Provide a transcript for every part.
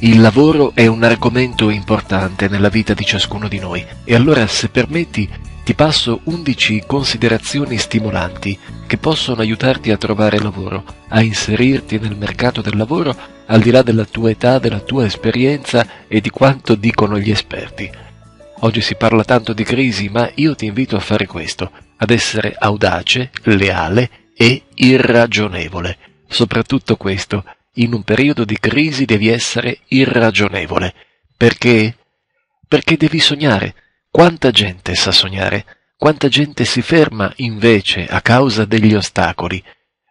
Il lavoro è un argomento importante nella vita di ciascuno di noi e allora se permetti ti passo 11 considerazioni stimolanti che possono aiutarti a trovare lavoro, a inserirti nel mercato del lavoro al di là della tua età, della tua esperienza e di quanto dicono gli esperti. Oggi si parla tanto di crisi, ma io ti invito a fare questo, ad essere audace, leale e irragionevole. Soprattutto questo, in un periodo di crisi devi essere irragionevole. Perché? Perché devi sognare. Quanta gente sa sognare? Quanta gente si ferma invece a causa degli ostacoli?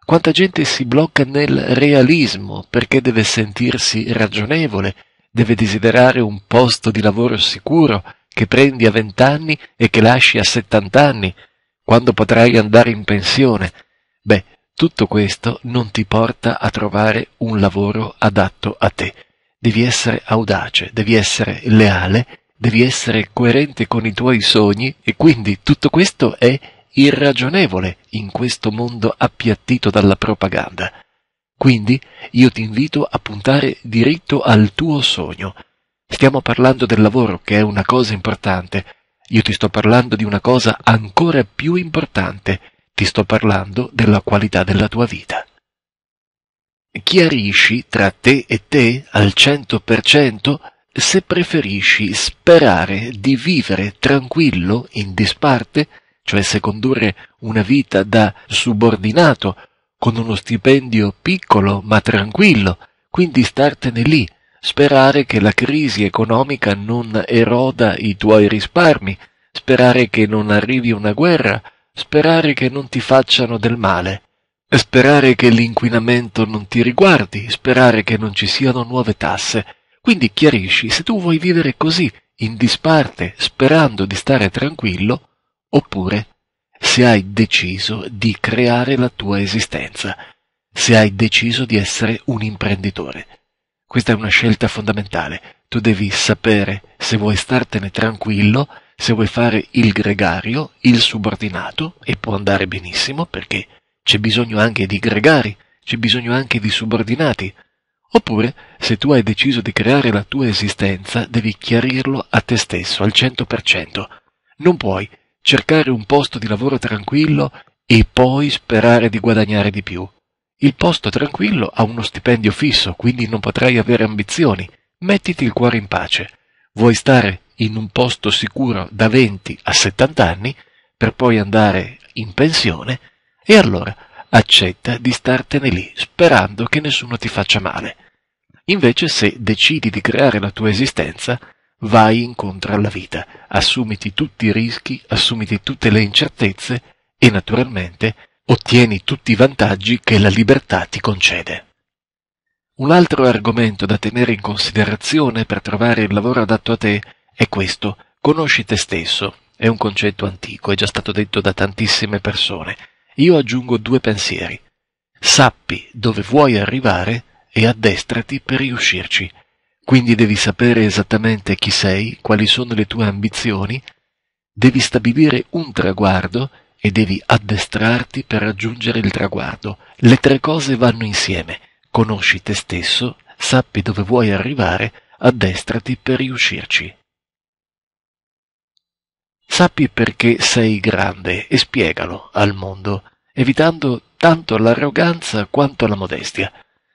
Quanta gente si blocca nel realismo perché deve sentirsi ragionevole, deve desiderare un posto di lavoro sicuro che prendi a vent'anni e che lasci a settant'anni, quando potrai andare in pensione. Beh, tutto questo non ti porta a trovare un lavoro adatto a te. Devi essere audace, devi essere leale, devi essere coerente con i tuoi sogni e quindi tutto questo è irragionevole in questo mondo appiattito dalla propaganda. Quindi io ti invito a puntare diritto al tuo sogno. Stiamo parlando del lavoro, che è una cosa importante. Io ti sto parlando di una cosa ancora più importante, ti sto parlando della qualità della tua vita. Chiarisci tra te e te al 100% se preferisci sperare di vivere tranquillo in disparte, cioè se condurre una vita da subordinato con uno stipendio piccolo ma tranquillo, quindi startene lì, sperare che la crisi economica non eroda i tuoi risparmi, sperare che non arrivi una guerra sperare che non ti facciano del male, sperare che l'inquinamento non ti riguardi, sperare che non ci siano nuove tasse. Quindi chiarisci se tu vuoi vivere così, in disparte, sperando di stare tranquillo, oppure se hai deciso di creare la tua esistenza, se hai deciso di essere un imprenditore. Questa è una scelta fondamentale. Tu devi sapere se vuoi startene tranquillo se vuoi fare il gregario, il subordinato, e può andare benissimo perché c'è bisogno anche di gregari, c'è bisogno anche di subordinati. Oppure, se tu hai deciso di creare la tua esistenza, devi chiarirlo a te stesso al 100%. Non puoi cercare un posto di lavoro tranquillo e poi sperare di guadagnare di più. Il posto tranquillo ha uno stipendio fisso, quindi non potrai avere ambizioni. Mettiti il cuore in pace. Vuoi stare in un posto sicuro da 20 a 70 anni per poi andare in pensione e allora accetta di startene lì sperando che nessuno ti faccia male. Invece se decidi di creare la tua esistenza, vai incontro alla vita, assumiti tutti i rischi, assumiti tutte le incertezze e naturalmente ottieni tutti i vantaggi che la libertà ti concede. Un altro argomento da tenere in considerazione per trovare il lavoro adatto a te è questo, conosci te stesso, è un concetto antico, è già stato detto da tantissime persone. Io aggiungo due pensieri. Sappi dove vuoi arrivare e addestrati per riuscirci. Quindi devi sapere esattamente chi sei, quali sono le tue ambizioni, devi stabilire un traguardo e devi addestrarti per raggiungere il traguardo. Le tre cose vanno insieme. Conosci te stesso, sappi dove vuoi arrivare, addestrati per riuscirci. Sappi perché sei grande e spiegalo al mondo, evitando tanto l'arroganza quanto la modestia.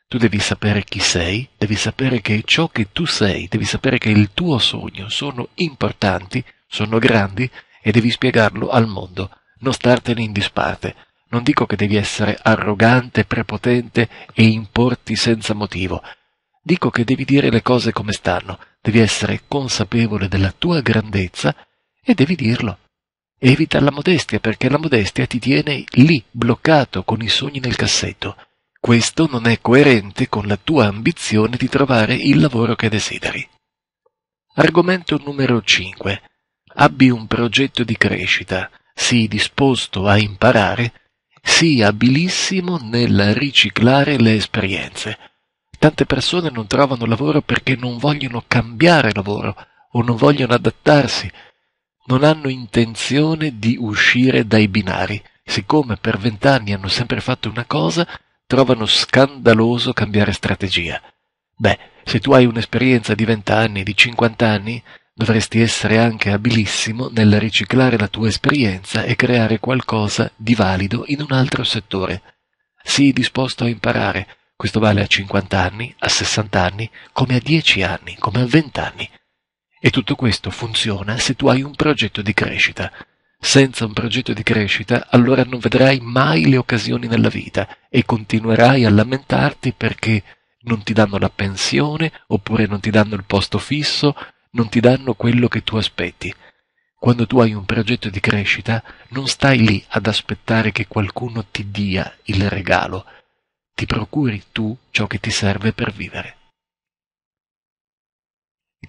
Tu devi sapere chi sei, devi sapere che ciò che tu sei, devi sapere che il tuo sogno sono importanti, sono grandi e devi spiegarlo al mondo, non startene in disparte. Non dico che devi essere arrogante, prepotente e importi senza motivo. Dico che devi dire le cose come stanno, devi essere consapevole della tua grandezza e devi dirlo. Evita la modestia perché la modestia ti tiene lì, bloccato, con i sogni nel cassetto. Questo non è coerente con la tua ambizione di trovare il lavoro che desideri. Argomento numero 5. Abbi un progetto di crescita, sii disposto a imparare, sii abilissimo nel riciclare le esperienze. Tante persone non trovano lavoro perché non vogliono cambiare lavoro o non vogliono adattarsi non hanno intenzione di uscire dai binari. Siccome per vent'anni hanno sempre fatto una cosa, trovano scandaloso cambiare strategia. Beh, se tu hai un'esperienza di vent'anni, di cinquant'anni, dovresti essere anche abilissimo nel riciclare la tua esperienza e creare qualcosa di valido in un altro settore. Sii disposto a imparare. Questo vale a 50 anni, a 60 anni, come a 10 anni, come a 20 anni. E tutto questo funziona se tu hai un progetto di crescita. Senza un progetto di crescita, allora non vedrai mai le occasioni nella vita e continuerai a lamentarti perché non ti danno la pensione, oppure non ti danno il posto fisso, non ti danno quello che tu aspetti. Quando tu hai un progetto di crescita, non stai lì ad aspettare che qualcuno ti dia il regalo. Ti procuri tu ciò che ti serve per vivere.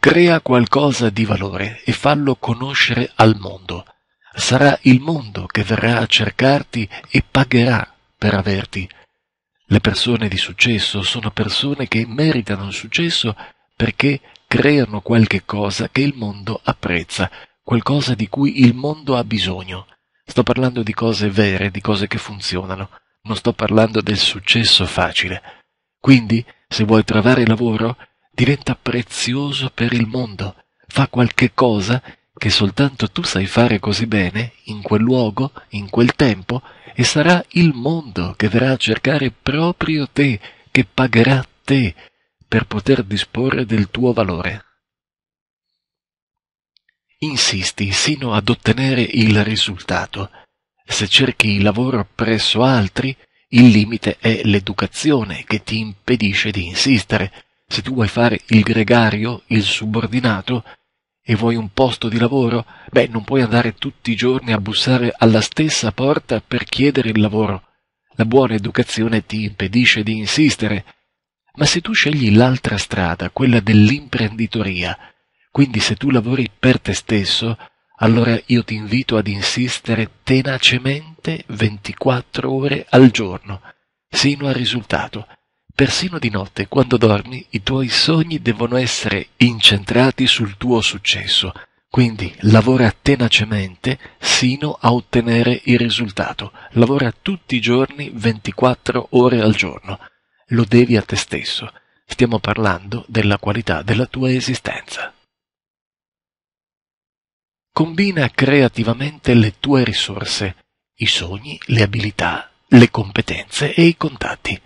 Crea qualcosa di valore e fallo conoscere al mondo. Sarà il mondo che verrà a cercarti e pagherà per averti. Le persone di successo sono persone che meritano il successo perché creano qualche cosa che il mondo apprezza, qualcosa di cui il mondo ha bisogno. Sto parlando di cose vere, di cose che funzionano, non sto parlando del successo facile. Quindi, se vuoi trovare lavoro, diventa prezioso per il mondo, fa qualche cosa che soltanto tu sai fare così bene, in quel luogo, in quel tempo, e sarà il mondo che verrà a cercare proprio te, che pagherà te, per poter disporre del tuo valore. Insisti sino ad ottenere il risultato. Se cerchi il lavoro presso altri, il limite è l'educazione che ti impedisce di insistere, se tu vuoi fare il gregario, il subordinato, e vuoi un posto di lavoro, beh, non puoi andare tutti i giorni a bussare alla stessa porta per chiedere il lavoro. La buona educazione ti impedisce di insistere. Ma se tu scegli l'altra strada, quella dell'imprenditoria, quindi se tu lavori per te stesso, allora io ti invito ad insistere tenacemente 24 ore al giorno, sino al risultato. Persino di notte, quando dormi, i tuoi sogni devono essere incentrati sul tuo successo. Quindi lavora tenacemente sino a ottenere il risultato. Lavora tutti i giorni 24 ore al giorno. Lo devi a te stesso. Stiamo parlando della qualità della tua esistenza. Combina creativamente le tue risorse, i sogni, le abilità, le competenze e i contatti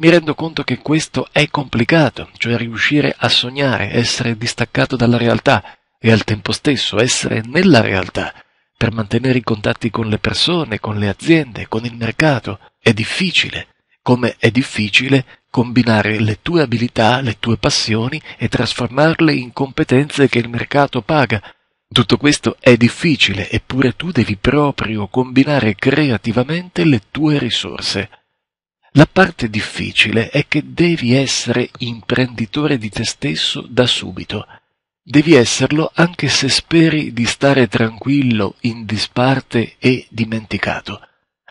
mi rendo conto che questo è complicato, cioè riuscire a sognare, essere distaccato dalla realtà e al tempo stesso essere nella realtà. Per mantenere i contatti con le persone, con le aziende, con il mercato è difficile, come è difficile combinare le tue abilità, le tue passioni e trasformarle in competenze che il mercato paga. Tutto questo è difficile, eppure tu devi proprio combinare creativamente le tue risorse. La parte difficile è che devi essere imprenditore di te stesso da subito. Devi esserlo anche se speri di stare tranquillo, in disparte e dimenticato.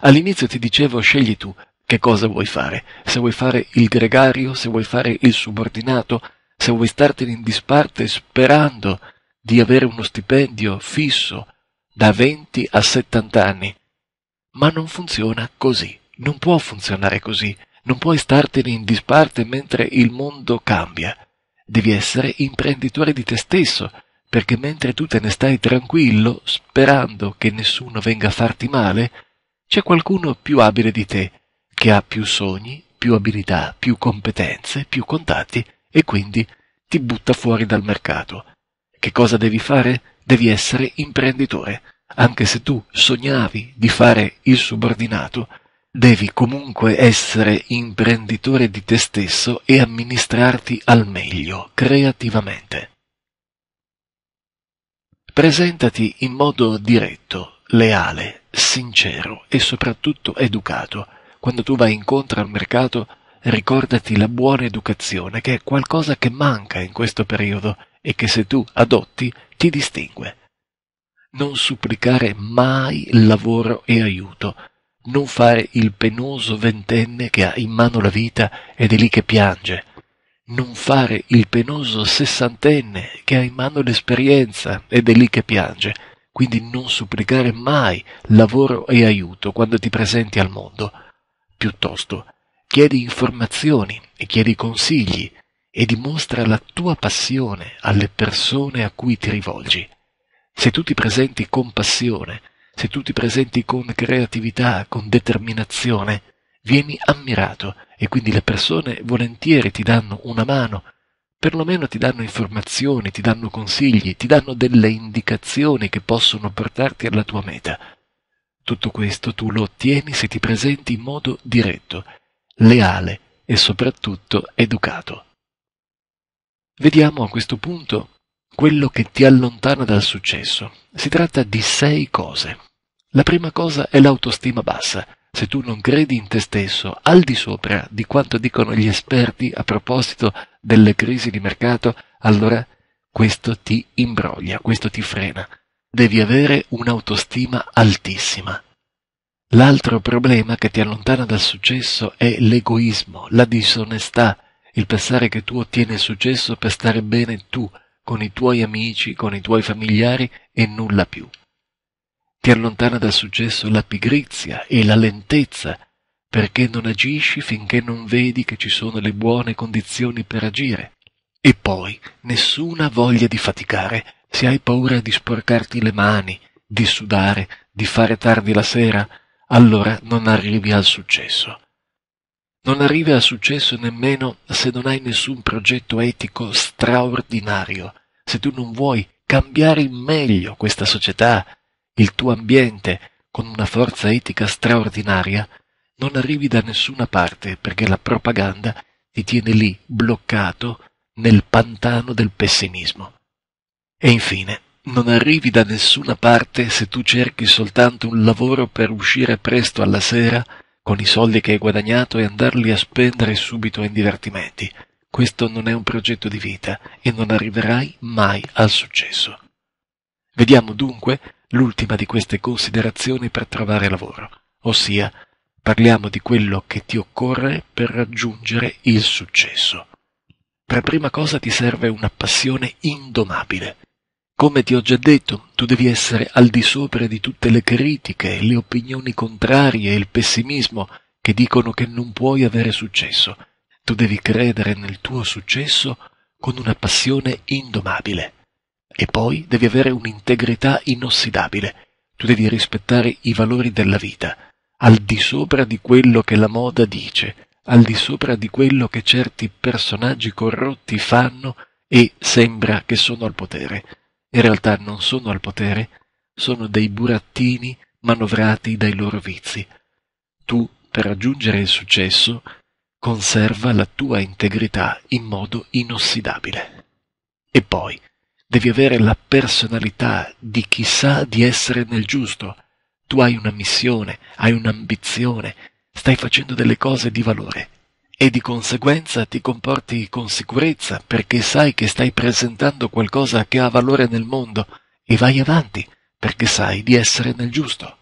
All'inizio ti dicevo scegli tu che cosa vuoi fare, se vuoi fare il gregario, se vuoi fare il subordinato, se vuoi startene in disparte sperando di avere uno stipendio fisso da 20 a 70 anni. Ma non funziona così. Non può funzionare così, non puoi startene in disparte mentre il mondo cambia. Devi essere imprenditore di te stesso, perché mentre tu te ne stai tranquillo, sperando che nessuno venga a farti male, c'è qualcuno più abile di te, che ha più sogni, più abilità, più competenze, più contatti e quindi ti butta fuori dal mercato. Che cosa devi fare? Devi essere imprenditore. Anche se tu sognavi di fare il subordinato, Devi comunque essere imprenditore di te stesso e amministrarti al meglio, creativamente. Presentati in modo diretto, leale, sincero e soprattutto educato. Quando tu vai incontro al mercato, ricordati la buona educazione, che è qualcosa che manca in questo periodo e che se tu adotti ti distingue. Non supplicare mai lavoro e aiuto, non fare il penoso ventenne che ha in mano la vita ed è lì che piange, non fare il penoso sessantenne che ha in mano l'esperienza ed è lì che piange, quindi non supplicare mai lavoro e aiuto quando ti presenti al mondo, piuttosto chiedi informazioni e chiedi consigli e dimostra la tua passione alle persone a cui ti rivolgi. Se tu ti presenti con passione, se tu ti presenti con creatività, con determinazione, vieni ammirato e quindi le persone volentieri ti danno una mano, perlomeno ti danno informazioni, ti danno consigli, ti danno delle indicazioni che possono portarti alla tua meta. Tutto questo tu lo ottieni se ti presenti in modo diretto, leale e soprattutto educato. Vediamo a questo punto quello che ti allontana dal successo. Si tratta di sei cose. La prima cosa è l'autostima bassa. Se tu non credi in te stesso al di sopra di quanto dicono gli esperti a proposito delle crisi di mercato, allora questo ti imbroglia, questo ti frena. Devi avere un'autostima altissima. L'altro problema che ti allontana dal successo è l'egoismo, la disonestà, il pensare che tu ottieni il successo per stare bene tu, con i tuoi amici, con i tuoi familiari e nulla più ti allontana dal successo la pigrizia e la lentezza, perché non agisci finché non vedi che ci sono le buone condizioni per agire. E poi nessuna voglia di faticare, se hai paura di sporcarti le mani, di sudare, di fare tardi la sera, allora non arrivi al successo. Non arrivi al successo nemmeno se non hai nessun progetto etico straordinario, se tu non vuoi cambiare in meglio questa società, il tuo ambiente, con una forza etica straordinaria, non arrivi da nessuna parte perché la propaganda ti tiene lì bloccato nel pantano del pessimismo. E infine, non arrivi da nessuna parte se tu cerchi soltanto un lavoro per uscire presto alla sera con i soldi che hai guadagnato e andarli a spendere subito in divertimenti. Questo non è un progetto di vita e non arriverai mai al successo. Vediamo dunque l'ultima di queste considerazioni per trovare lavoro, ossia parliamo di quello che ti occorre per raggiungere il successo. Per prima cosa ti serve una passione indomabile. Come ti ho già detto, tu devi essere al di sopra di tutte le critiche, le opinioni contrarie, e il pessimismo che dicono che non puoi avere successo. Tu devi credere nel tuo successo con una passione indomabile. E poi devi avere un'integrità inossidabile. Tu devi rispettare i valori della vita, al di sopra di quello che la moda dice, al di sopra di quello che certi personaggi corrotti fanno e sembra che sono al potere. In realtà non sono al potere, sono dei burattini manovrati dai loro vizi. Tu, per raggiungere il successo, conserva la tua integrità in modo inossidabile. E poi, devi avere la personalità di chi sa di essere nel giusto. Tu hai una missione, hai un'ambizione, stai facendo delle cose di valore e di conseguenza ti comporti con sicurezza perché sai che stai presentando qualcosa che ha valore nel mondo e vai avanti perché sai di essere nel giusto.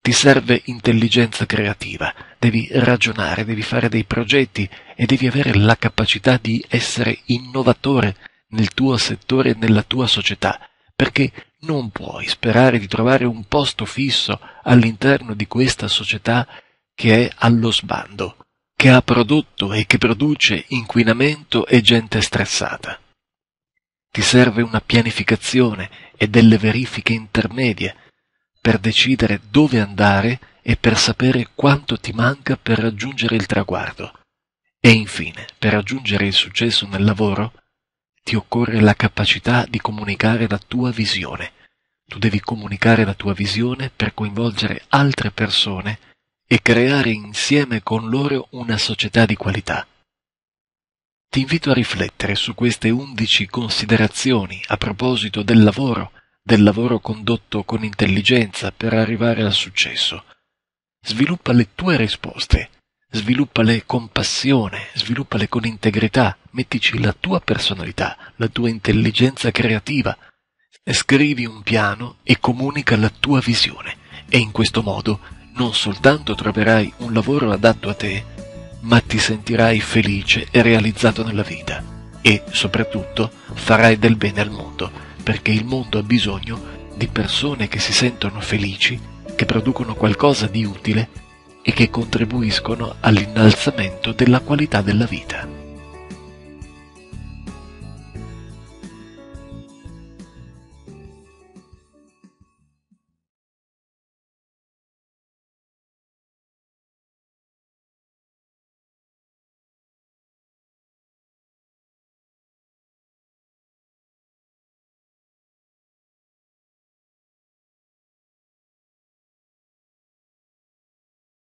Ti serve intelligenza creativa, devi ragionare, devi fare dei progetti e devi avere la capacità di essere innovatore nel tuo settore e nella tua società, perché non puoi sperare di trovare un posto fisso all'interno di questa società che è allo sbando, che ha prodotto e che produce inquinamento e gente stressata. Ti serve una pianificazione e delle verifiche intermedie per decidere dove andare e per sapere quanto ti manca per raggiungere il traguardo. E infine, per raggiungere il successo nel lavoro, ti occorre la capacità di comunicare la tua visione. Tu devi comunicare la tua visione per coinvolgere altre persone e creare insieme con loro una società di qualità. Ti invito a riflettere su queste undici considerazioni a proposito del lavoro, del lavoro condotto con intelligenza per arrivare al successo. Sviluppa le tue risposte sviluppale con passione, sviluppale con integrità, mettici la tua personalità, la tua intelligenza creativa, scrivi un piano e comunica la tua visione e in questo modo non soltanto troverai un lavoro adatto a te, ma ti sentirai felice e realizzato nella vita e soprattutto farai del bene al mondo, perché il mondo ha bisogno di persone che si sentono felici, che producono qualcosa di utile e che contribuiscono all'innalzamento della qualità della vita.